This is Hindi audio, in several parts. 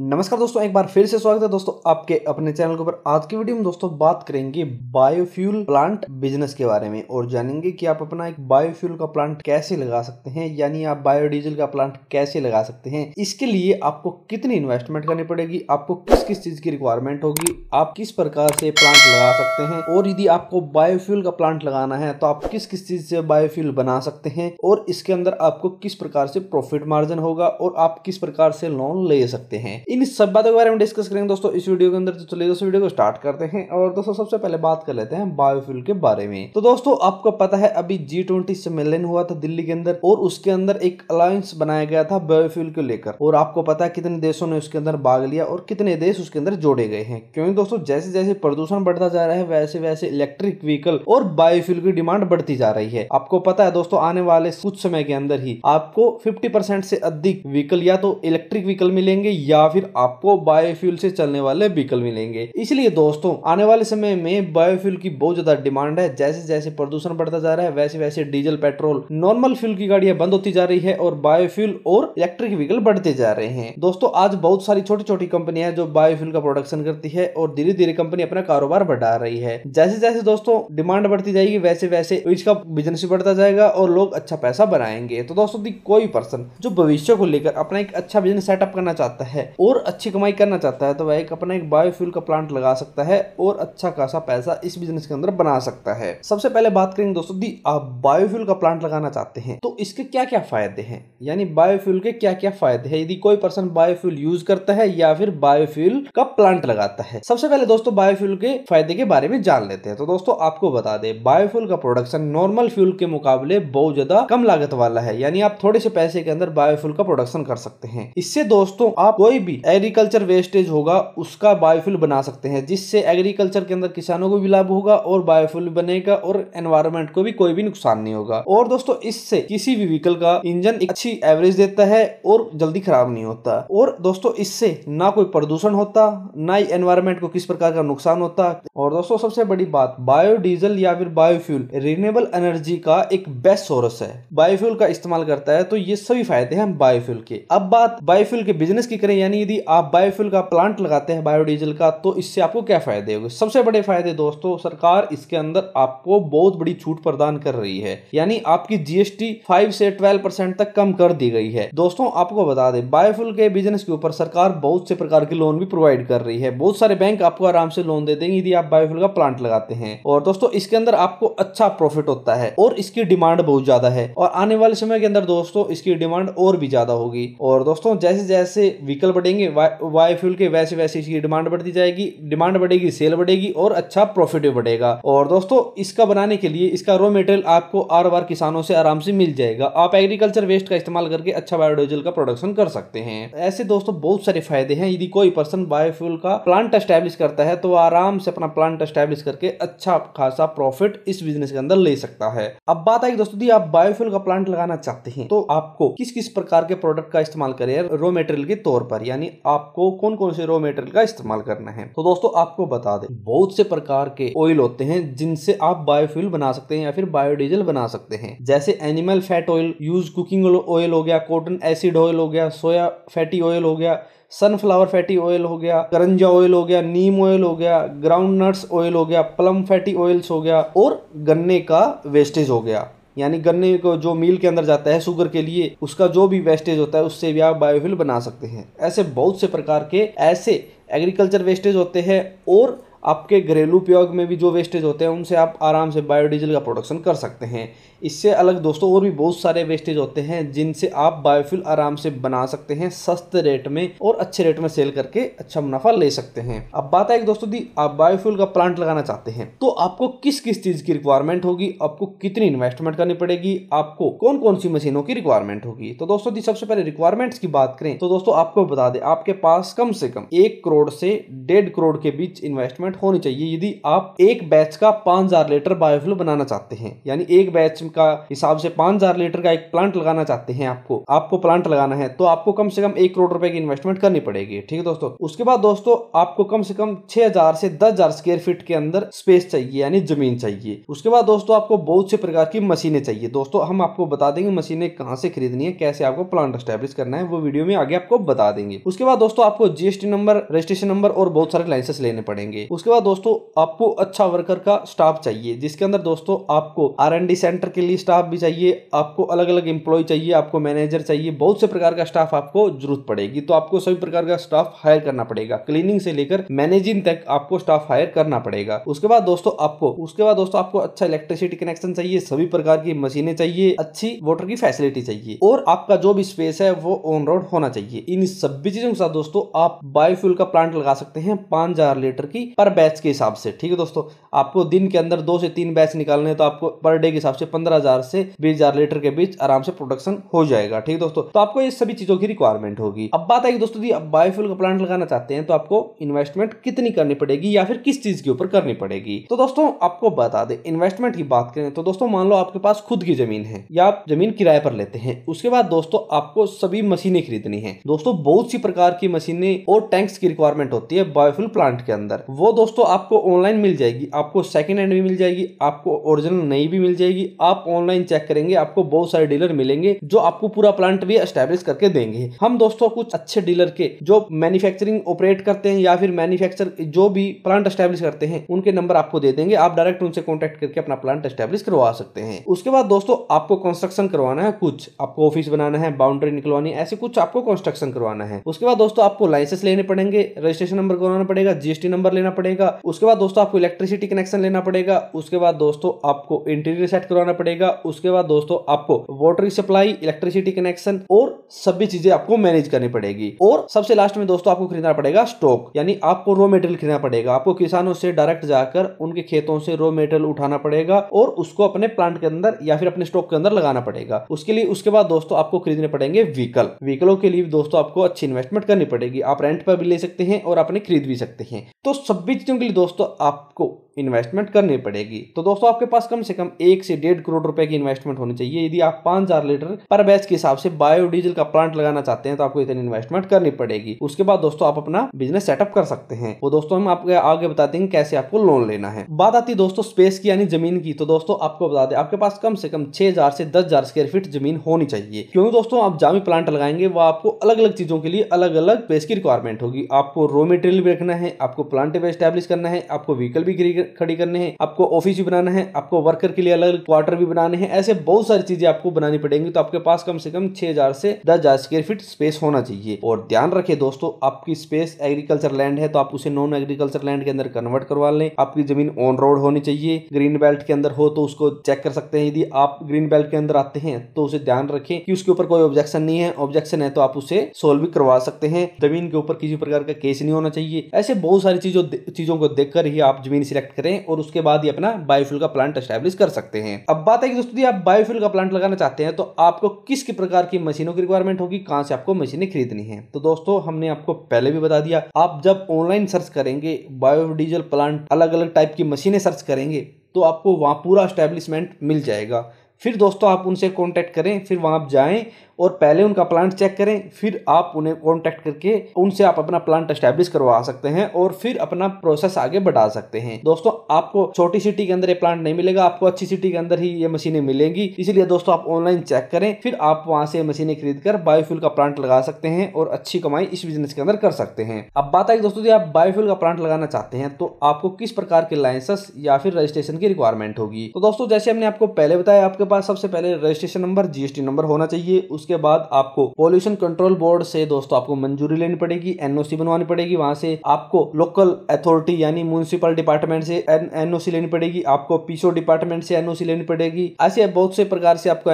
नमस्कार दोस्तों एक बार फिर से स्वागत है दोस्तों आपके अपने चैनल के ऊपर आज की वीडियो में दोस्तों बात करेंगे बायोफ्यूल प्लांट बिजनेस के बारे में और जानेंगे कि आप अपना एक बायोफ्यूल का प्लांट कैसे लगा सकते हैं यानी आप बायोडीजल का प्लांट कैसे लगा सकते हैं इसके लिए आपको कितनी इन्वेस्टमेंट करनी पड़ेगी आपको किस किस चीज की रिक्वायरमेंट होगी आप किस प्रकार से प्लांट लगा सकते हैं और यदि आपको बायोफ्यूल का प्लांट लगाना है तो आप किस किस चीज से बायोफ्यूल बना सकते हैं और इसके अंदर आपको किस प्रकार से प्रॉफिट मार्जिन होगा और आप किस प्रकार से लोन ले सकते हैं इन सब बातों के बारे में डिस्कस करेंगे दोस्तों इस वीडियो के अंदर तो चलिए दोस्तों वीडियो को स्टार्ट करते हैं और दोस्तों सबसे पहले बात कर लेते हैं बायोफ्यूल के बारे में तो दोस्तों आपको पता है अभी जी ट्वेंटी सम्मेलन हुआ था दिल्ली के अंदर और उसके अंदर एक अलायंस बनाया गया था बायोफ्यूल को लेकर और आपको पता है कितने देशों ने उसके अंदर भाग लिया और कितने देश उसके अंदर जोड़े गए हैं क्योंकि दोस्तों जैसे जैसे प्रदूषण बढ़ता जा रहा है वैसे वैसे इलेक्ट्रिक व्हीकल और बायोफ्यूल की डिमांड बढ़ती जा रही है आपको पता है दोस्तों आने वाले कुछ समय के अंदर ही आपको फिफ्टी से अधिक व्हीकल या तो इलेक्ट्रिक व्हीकल मिलेंगे या फिर फिर आपको बायोफ्यूल से चलने वाले व्हीकल मिलेंगे इसलिए दोस्तों आने वाले समय में बायोफ्यूल की बहुत ज्यादा डिमांड है जैसे जैसे प्रदूषण बढ़ता जा रहा है वैसे वैसे डीजल पेट्रोल नॉर्मल फ्यूल की गाड़ियां बंद होती जा रही है और बायोफ्यूल और इलेक्ट्रिक व्हीकल बढ़ते जा रहे हैं दोस्तों आज बहुत सारी छोटी छोटी कंपनियां जो बायोफ्यूल का प्रोडक्शन करती है और धीरे धीरे कंपनी अपना कारोबार बढ़ा रही है जैसे जैसे दोस्तों डिमांड बढ़ती जाएगी वैसे वैसे इसका बिजनेस भी बढ़ता जाएगा और लोग अच्छा पैसा बनाएंगे तो दोस्तों कोई पर्सन जो भविष्य को लेकर अपना एक अच्छा बिजनेस सेटअप करना चाहता है और अच्छी कमाई करना चाहता है तो वह एक अपना एक बायोफ्यूल का प्लांट लगा सकता है और अच्छा खासा पैसा इस बिजनेस के अंदर बना सकता है सबसे पहले बात करेंगे दोस्तों दी आप बायोफ्यूल का प्लांट लगाना चाहते हैं तो इसके क्या क्या फायदे हैं यानी बायोफ्यूल के क्या क्या फायदे हैं यदि कोई पर्सन बायोफ्यूल यूज करता है या फिर बायोफ्यूल का प्लांट लगाता है सबसे पहले दोस्तों बायोफ्यूल के फायदे के बारे में जान लेते हैं तो दोस्तों आपको बता दें बायोफ्यूल का प्रोडक्शन नॉर्मल फ्यूल के मुकाबले बहुत ज्यादा कम लागत वाला है यानी आप थोड़े से पैसे के अंदर बायोफ्यूल का प्रोडक्शन कर सकते हैं इससे दोस्तों आप कोई भी एग्रीकल्चर वेस्टेज होगा उसका बायोफ्यूल बना सकते हैं जिससे एग्रीकल्चर के अंदर किसानों को भी लाभ होगा और बायोफ्यूल बनेगा और एनवायरमेंट को भी कोई भी नुकसान नहीं होगा और दोस्तों इससे किसी भी व्हीकल का इंजन अच्छी एवरेज देता है और जल्दी खराब नहीं होता और दोस्तों इससे ना कोई प्रदूषण होता ना ही एनवायरमेंट को किस प्रकार का नुकसान होता और दोस्तों सबसे बड़ी बात बायोडीजल या फिर बायोफ्यूल रिन्यूएबल एनर्जी का एक बेस्ट सोर्स है बायोफ्यूल का इस्तेमाल करता है तो ये सभी फायदे हैं बायोफ्यूल के अब बात बायोफ्यूल के बिजनेस की करें यानी यानी यदि आप बायोफ्यूल का प्लांट लगाते हैं बायोडीजल का तो इससे आपको क्या फ़ायदे होंगे सबसे बड़े फायदे दोस्तों सरकार इसके अंदर आपको बहुत बड़ी छूट प्रदान कर रही है यानी आपकी जीएसटी फाइव से ट्वेल्व परसेंट तक कम कर दी गई है दोस्तों आपको बता दें बायोफ्यूल के बिजनेस के ऊपर सरकार बहुत से प्रकार के लोन भी प्रोवाइड कर रही है बहुत सारे बैंक आपको आराम से लोन दे देंगे यदि आप बायोफ्यूल का प्लांट लगाते हैं और दोस्तों इसके अंदर आपको अच्छा प्रॉफिट होता है और इसकी डिमांड बहुत ज्यादा है और आने वाले समय के अंदर दोस्तों इसकी डिमांड और भी ज्यादा होगी और दोस्तों जैसे जैसे व्हीकल बढ़े बढ़ेंगे वाई फ्यूल के वैसे वैसे इसकी डिमांड बढ़ती जाएगी डिमांड बढ़ेगी सेल बढ़ेगी और अच्छा प्रॉफिट भी बढ़ेगा और दोस्तों इसका बनाने के लिए इसका रॉ मेटेरियल आपको आर बार किसानों से आराम से मिल जाएगा आप एग्रीकल्चर वेस्ट का इस्तेमाल करके अच्छा बायोडीजल का प्रोडक्शन कर सकते हैं ऐसे दोस्तों बहुत सारे फायदे हैं यदि कोई पर्सन बायोफ्यूल का प्लांट स्टैब्लिश करता है तो आराम से अपना प्लांट स्टैब्लिश करके अच्छा खासा प्रॉफिट इस बिजनेस के अंदर ले सकता है अब बात आई दोस्तों आप बायोफ्यूल का प्लांट लगाना चाहते हैं तो आपको किस किस प्रकार के प्रोडक्ट का इस्तेमाल करें रॉ मेटेरियल के तौर पर यानी यानी आपको कौन कौन से रॉ मेटेरियल का इस्तेमाल करना है तो दोस्तों आपको बता दें बहुत से प्रकार के ऑयल होते हैं जिनसे आप बायोफ्यूल बना सकते हैं या फिर बायोडीजल बना सकते हैं जैसे animal fat oil use cooking oil हो गया कॉटन एसिड ऑयल हो गया सोया फैटी ऑयल हो गया सनफ्लावर फैटी ऑयल हो गया करंजा ऑयल हो गया नीम ऑयल हो गया ग्राउंड नट्स ऑयल हो गया प्लम फैटी ऑयल्स हो गया और गन्ने का वेस्टेज हो गया यानी गन्ने को जो मिल के अंदर जाता है शुगर के लिए उसका जो भी वेस्टेज होता है उससे भी आप बायोफिल बना सकते हैं ऐसे बहुत से प्रकार के ऐसे एग्रीकल्चर वेस्टेज होते हैं और आपके घरेलू उपयोग में भी जो वेस्टेज होते हैं उनसे आप आराम से बायोडीजल का प्रोडक्शन कर सकते हैं इससे अलग दोस्तों और भी बहुत सारे वेस्टेज होते हैं जिनसे आप बायोफ्यूल आराम से बना सकते हैं सस्ते रेट में और अच्छे रेट में सेल करके अच्छा मुनाफा ले सकते हैं अब बात है दोस्तों दी आप बायोफ्यूल का प्लांट लगाना चाहते हैं तो आपको किस किस चीज की रिक्वायरमेंट होगी आपको कितनी इन्वेस्टमेंट करनी पड़ेगी आपको कौन कौन सी मशीनों की रिक्वायरमेंट होगी तो दोस्तों दी सबसे पहले रिक्वायरमेंट की बात करें तो दोस्तों आपको बता दें आपके पास कम से कम एक करोड़ से डेढ़ करोड़ के बीच इन्वेस्टमेंट रिक्वायरमेंट होनी चाहिए यदि आप एक बैच का पांच हजार लीटर बायोफ्यूल बनाना चाहते हैं यानी एक बैच का हिसाब से पाँच हजार लीटर का एक प्लांट लगाना चाहते हैं आपको आपको प्लांट लगाना है तो आपको कम से कम एक करोड़ रुपए की इन्वेस्टमेंट करनी पड़ेगी ठीक है दोस्तों उसके बाद दोस्तों आपको कम से कम छह हजार से दस हजार फीट के अंदर स्पेस चाहिए यानी जमीन चाहिए उसके बाद दोस्तों आपको बहुत से प्रकार की मशीने चाहिए दोस्तों हम आपको बता देंगे मशीने कहाँ से खरीदनी है कैसे आपको प्लांट स्टेब्लिश करना है वो वीडियो में आगे आपको बता देंगे उसके बाद दोस्तों आपको जीएसटी नंबर रजिस्ट्रेशन नंबर और बहुत सारे लाइसेंस लेने पड़ेंगे उसके बाद दोस्तों आपको अच्छा वर्कर का स्टाफ चाहिए जिसके अंदर दोस्तों आपको आर एंड डी सेंटर के लिए स्टाफ भी चाहिए आपको अलग अलग इंप्लॉय चाहिए आपको मैनेजर चाहिए बहुत से प्रकार का स्टाफ आपको जरूरत पड़ेगी तो आपको सभी प्रकार का स्टाफ हायर करना पड़ेगा क्लीनिंग से लेकर मैनेजिंग तक आपको स्टाफ हायर करना पड़ेगा उसके बाद दोस्तों आपको उसके बाद दोस्तों आपको अच्छा इलेक्ट्रिसिटी कनेक्शन चाहिए सभी प्रकार की मशीनें चाहिए अच्छी वाटर की फैसिलिटी चाहिए और आपका जो भी स्पेस है वो ऑन रोड होना चाहिए इन सभी चीजों के साथ दोस्तों आप बायोफ्यूल का प्लांट लगा सकते हैं पांच लीटर की पर पर बैच के हिसाब से ठीक है दोस्तों आपको दिन के अंदर दो से तीन बैच निकालने तो आपको पर डे के हिसाब से पंद्रह हजार से बीस हजार लीटर के बीच आराम से प्रोडक्शन हो जाएगा ठीक है दोस्तों तो आपको ये सभी चीजों की रिक्वायरमेंट होगी अब बात आएगी दोस्तों आप बायोफ्यूल का प्लांट लगाना चाहते हैं तो आपको इन्वेस्टमेंट कितनी करनी पड़ेगी या फिर किस चीज के ऊपर करनी पड़ेगी तो दोस्तों आपको बता दे इन्वेस्टमेंट की बात करें तो दोस्तों मान लो आपके पास खुद की जमीन है या आप जमीन किराए पर लेते हैं उसके बाद दोस्तों आपको सभी मशीनें खरीदनी है दोस्तों बहुत सी प्रकार की मशीनें और टैंक्स की रिक्वायरमेंट होती है बायोफ्यूल प्लांट के अंदर वो दोस्तों आपको ऑनलाइन मिल जाएगी आपको सेकंड हैंड भी मिल जाएगी आपको ओरिजिनल नई भी मिल जाएगी आप ऑनलाइन चेक करेंगे आपको बहुत सारे डीलर मिलेंगे जो आपको पूरा प्लांट भी एस्टेब्लिश करके देंगे हम दोस्तों कुछ अच्छे डीलर के जो मैन्युफैक्चरिंग ऑपरेट करते हैं या फिर मैन्युफैक्चर जो भी प्लांट एस्टेब्लिश करते हैं उनके नंबर आपको दे देंगे आप डायरेक्ट उनसे कॉन्टेक्ट करके अपना प्लांट एस्टेब्लिश करवा सकते हैं उसके बाद दोस्तों आपको कंस्ट्रक्शन करवाना है कुछ आपको ऑफिस बनाना है बाउंड्री निकलवानी ऐसे कुछ आपको कंस्ट्रक्शन करवाना है उसके बाद दोस्तों आपको लाइसेंस लेने पड़ेंगे रजिस्ट्रेशन नंबर करवाना पड़ेगा जीएसटी नंबर लेना पड़ेगा पड़ेगा उसके बाद दोस्तों आपको इलेक्ट्रिसिटी कनेक्शन लेना पड़ेगा उसके बाद दोस्तों आपको इंटीरियर सेट करवाना पड़ेगा उसके बाद दोस्तों आपको वाटर सप्लाई इलेक्ट्रिसिटी कनेक्शन और सभी चीजें आपको मैनेज करनी पड़ेगी और सबसे लास्ट में दोस्तों आपको खरीदना पड़ेगा स्टॉक यानी आपको रॉ मेटेरियल खरीदना पड़ेगा आपको किसानों से डायरेक्ट जाकर उनके खेतों से रॉ मेटेरियल उठाना पड़ेगा और उसको अपने प्लांट के अंदर या फिर अपने स्टॉक के अंदर लगाना पड़ेगा उसके लिए उसके बाद दोस्तों आपको खरीदने पड़ेंगे व्हीकल व्हीकलों के लिए दोस्तों आपको अच्छी इन्वेस्टमेंट करनी पड़ेगी आप रेंट पर भी ले सकते हैं और अपने खरीद भी सकते हैं तो सभी चीज़ों के लिए दोस्तों आपको इन्वेस्टमेंट करनी पड़ेगी तो दोस्तों आपके पास कम से कम एक से डेढ़ करोड़ रुपए की इन्वेस्टमेंट होनी चाहिए यदि आप पांच हजार लीटर पर बैच के हिसाब से बायोडीजल का प्लांट लगाना चाहते हैं तो आपको इतनी इन्वेस्टमेंट करनी पड़ेगी उसके बाद दोस्तों आप अपना बिजनेस सेटअप कर सकते हैं वो तो दोस्तों हम आपको आगे बताते हैं कैसे आपको लोन लेना है बात आती है दोस्तों स्पेस की यानी जमीन की तो दोस्तों आपको बता दें आपके पास कम से कम छह से दस स्क्वायर फीट जमीन होनी चाहिए क्योंकि दोस्तों आप जामी प्लांट लगाएंगे वह आपको अलग अलग चीजों के लिए अलग अलग स्पेस की रिक्वायरमेंट होगी आपको रो मेटेरियल भी रखना है आपको प्लांट भी एस्टेब्लिश करना है आपको व्हीकल भी खड़ी करने हैं आपको ऑफिस भी बनाना है आपको वर्कर के लिए अलग क्वार्टर भी बनाने हैं ऐसे बहुत सारी चीजें आपको बनानी पड़ेंगी तो आपके पास कम से कम छह हजार से दस हजार स्क्वेयर फीट स्पेस होना चाहिए और ध्यान रखे दोस्तों आपकी स्पेस एग्रीकल्चर लैंड है तो आप उसे नॉन एग्रीकल्चर लैंड के अंदर कन्वर्ट करवा लें आपकी जमीन ऑन रोड होनी चाहिए ग्रीन बेल्ट के अंदर हो तो उसको चेक कर सकते हैं यदि आप ग्रीन बेल्ट के अंदर आते हैं तो उसे ध्यान रखें कि उसके ऊपर कोई ऑब्जेक्शन नहीं है ऑब्जेक्शन है तो आप उसे सोल्व भी करवा सकते हैं जमीन के ऊपर किसी प्रकार का केस नहीं होना चाहिए ऐसे बहुत सारी चीजों चीजों को देखकर ही आप जमीन सिलेक्ट कलेक्ट करें और उसके बाद ही अपना बायोफ्यूल का प्लांट स्टैब्लिश कर सकते हैं अब बात है कि दोस्तों आप बायोफ्यूल का प्लांट लगाना चाहते हैं तो आपको किस प्रकार की मशीनों की रिक्वायरमेंट होगी कहाँ से आपको मशीनें खरीदनी है तो दोस्तों हमने आपको पहले भी बता दिया आप जब ऑनलाइन सर्च करेंगे बायोडीजल प्लांट अलग अलग टाइप की मशीनें सर्च करेंगे तो आपको वहाँ पूरा स्टैब्लिशमेंट मिल जाएगा फिर दोस्तों आप उनसे कांटेक्ट करें फिर वहाँ आप जाएँ और पहले उनका प्लांट चेक करें फिर आप उन्हें कॉन्टेक्ट करके उनसे आप अपना प्लांट स्टैब्लिश करवा सकते हैं और फिर अपना प्रोसेस आगे बढ़ा सकते हैं दोस्तों आपको छोटी सिटी के अंदर ये प्लांट नहीं मिलेगा आपको अच्छी सिटी के अंदर ही ये मशीनें मिलेंगी इसीलिए दोस्तों आप ऑनलाइन चेक करें फिर आप वहां से मशीनें खरीद कर बायोफ्यूल का प्लांट लगा सकते हैं और अच्छी कमाई इस बिजनेस के अंदर कर सकते हैं अब बात आई दोस्तों आप बायोफ्यूल का प्लांट लगाना चाहते हैं तो आपको किस प्रकार के लाइसेंस या फिर रजिस्ट्रेशन की रिक्वायरमेंट होगी तो दोस्तों जैसे हमने आपको पहले बताया आपके पास सबसे पहले रजिस्ट्रेशन नंबर जीएसटी नंबर होना चाहिए उसके उसके बाद आपको पॉल्यूशन कंट्रोल बोर्ड से दोस्तों आपको मंजूरी लेनी पड़ेगी एनओसी बनवानी पड़ेगी वहां से आपको लोकल अथॉरिटी यानी म्यूनिसिपल डिपार्टमेंट से एनओसी लेनी पड़ेगी आपको पीसीओ डिपार्टमेंट से एनओसी लेनी पड़ेगी ऐसे बहुत से प्रकार से आपको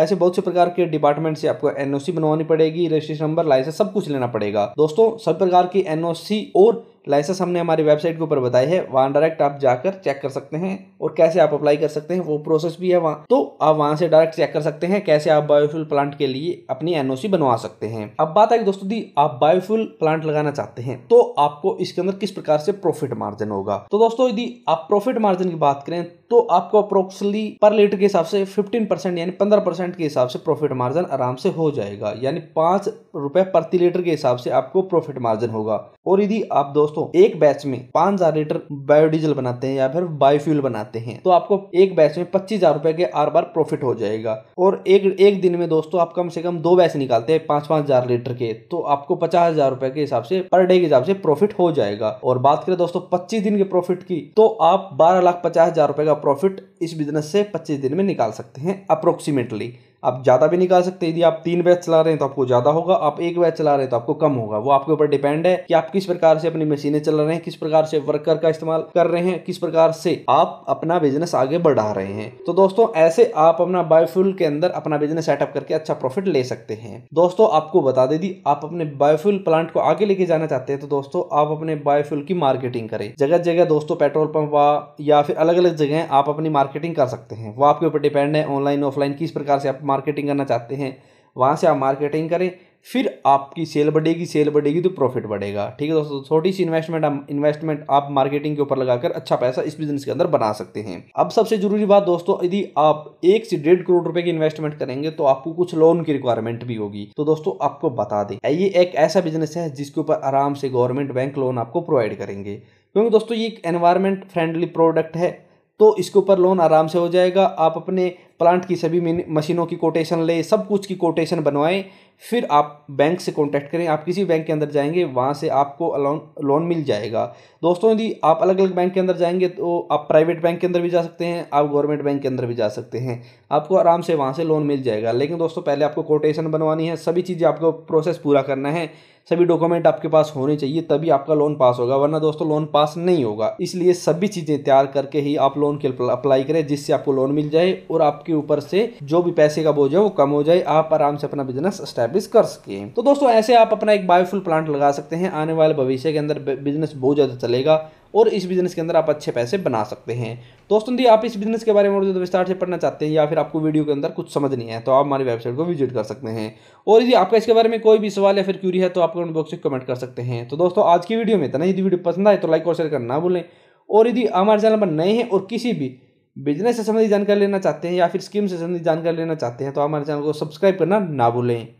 ऐसे बहुत से प्रकार के डिपार्टमेंट से आपको एनओसी बनवानी पड़ेगी रजिस्ट्रेशन नंबर लाइसेंस सब कुछ लेना पड़ेगा दोस्तों सब प्रकार की एनओसी और लाइसेंस हमने हमारी वेबसाइट के ऊपर बताई है वहाँ डायरेक्ट आप जाकर चेक कर सकते हैं और कैसे आप अप्लाई कर सकते हैं वो प्रोसेस भी है वहाँ तो आप वहाँ से डायरेक्ट चेक कर सकते हैं कैसे आप बायोफ्यूल प्लांट के लिए अपनी एनओसी बनवा सकते हैं अब बात आई दोस्तों दी आप बायोफ्यूल प्लांट लगाना चाहते हैं तो आपको इसके अंदर किस प्रकार से प्रॉफिट मार्जिन होगा तो दोस्तों यदि आप प्रॉफिट मार्जिन की बात करें तो आपको अप्रोक्सली पर लीटर के हिसाब से फिफ्टीन परसेंट यानी पंद्रह परसेंट के हिसाब से प्रॉफिट मार्जिन आराम से हो जाएगा यानी पांच रुपए प्रति लीटर के हिसाब से आपको प्रॉफिट मार्जिन होगा और यदि आप दोस्तों एक बैच में पांच हजार लीटर बायोडीजल बनाते हैं या फिर बायोफ्यूल बनाते हैं तो आपको एक बैच में पच्चीस हजार रुपए के आर बार प्रॉफिट हो जाएगा और एक एक दिन में दोस्तों आप कम से कम दो बैच निकालते हैं पांच पांच हजार लीटर के तो आपको पचास हजार रुपए के हिसाब से पर डे के हिसाब से प्रॉफिट हो जाएगा और बात करें दोस्तों पच्चीस दिन के प्रॉफिट की तो आप बारह लाख पचास हजार रुपए का प्रॉफिट इस बिजनेस से 25 दिन में निकाल सकते हैं अप्रोक्सीमेटली आप ज़्यादा भी निकाल सकते हैं यदि आप तीन बैच चला रहे हैं तो आपको ज़्यादा होगा आप एक बैच चला रहे हैं तो आपको कम होगा वो आपके ऊपर डिपेंड है कि आप किस प्रकार से अपनी मशीनें चला रहे हैं किस प्रकार से वर्कर का इस्तेमाल कर रहे हैं किस प्रकार से आप अपना बिजनेस आगे बढ़ा रहे हैं तो दोस्तों ऐसे आप अपना बायोफ्यूल के अंदर अपना बिजनेस सेटअप करके अच्छा प्रॉफिट ले सकते हैं दोस्तों आपको बता दे दी आप अपने बायोफ्यूल प्लांट को आगे लेके जाना चाहते हैं तो दोस्तों आप अपने बायोफ्यूल की मार्केटिंग करें जगह जगह दोस्तों पेट्रोल पंप या फिर अलग अलग जगह आप अपनी मार्केटिंग कर सकते हैं वो आपके ऊपर डिपेंड है ऑनलाइन ऑफलाइन किस प्रकार से आप मार्केटिंग करना चाहते हैं वहाँ से आप मार्केटिंग करें फिर आपकी सेल बढ़ेगी सेल बढ़ेगी तो प्रॉफिट बढ़ेगा ठीक है दोस्तों तो छोटी सी इन्वेस्टमेंट इन्वेस्टमेंट आप मार्केटिंग के ऊपर लगाकर अच्छा पैसा इस बिजनेस के अंदर बना सकते हैं अब सबसे जरूरी बात दोस्तों यदि आप एक से डेढ़ करोड़ रुपए की इन्वेस्टमेंट करेंगे तो आपको कुछ लोन की रिक्वायरमेंट भी होगी तो दोस्तों आपको बता दें ये एक ऐसा बिजनेस है जिसके ऊपर आराम से गवर्नमेंट बैंक लोन आपको प्रोवाइड करेंगे क्योंकि दोस्तों ये एक एनवायरमेंट फ्रेंडली प्रोडक्ट है तो इसके ऊपर लोन आराम से हो जाएगा आप अपने प्लांट की सभी मशीनों की कोटेशन लें सब कुछ की कोटेशन बनवाएं फिर आप बैंक से कॉन्टैक्ट करें आप किसी बैंक के अंदर जाएंगे वहाँ से आपको लोन लोन मिल जाएगा दोस्तों यदि आप अलग अलग बैंक के अंदर जाएंगे तो आप प्राइवेट बैंक के अंदर भी जा सकते हैं आप गवर्नमेंट बैंक के अंदर भी जा सकते हैं आपको आराम से वहाँ से लोन मिल जाएगा लेकिन दोस्तों पहले आपको कोटेशन बनवानी है सभी चीज़ें आपको प्रोसेस पूरा करना है सभी डॉक्यूमेंट आपके पास होने चाहिए तभी आपका लोन पास होगा वरना दोस्तों लोन पास नहीं होगा इसलिए सभी चीज़ें तैयार करके ही आप लोन के अप्लाई करें जिससे आपको लोन मिल जाए और आप आपके ऊपर से जो भी पैसे का बोझ है वो कम हो जाए आप आराम से अपना बिजनेस स्टैब्लिश कर सके तो दोस्तों ऐसे आप अपना एक बायोफुल प्लांट लगा सकते हैं आने वाले भविष्य के अंदर बिजनेस बहुत ज़्यादा चलेगा और इस बिजनेस के अंदर आप अच्छे पैसे बना सकते हैं दोस्तों यदि आप इस बिजनेस के बारे में और ज़्यादा विस्तार से पढ़ना चाहते हैं या फिर आपको वीडियो के अंदर कुछ समझ नहीं है तो आप हमारी वेबसाइट को विजिट कर सकते हैं और यदि आपका इसके बारे में कोई भी सवाल या फिर क्यूरी है तो आप कमेंट बॉक्स में कमेंट कर सकते हैं तो दोस्तों आज की वीडियो में इतना यदि वीडियो पसंद आए तो लाइक और शेयर करना ना भूलें और यदि हमारे चैनल पर नए हैं और किसी भी बिजनेस से संबंधित जानकारी लेना चाहते हैं या फिर स्कीम से संबंधित जानकारी लेना चाहते हैं तो हमारे चैनल को सब्सक्राइब करना ना भूलें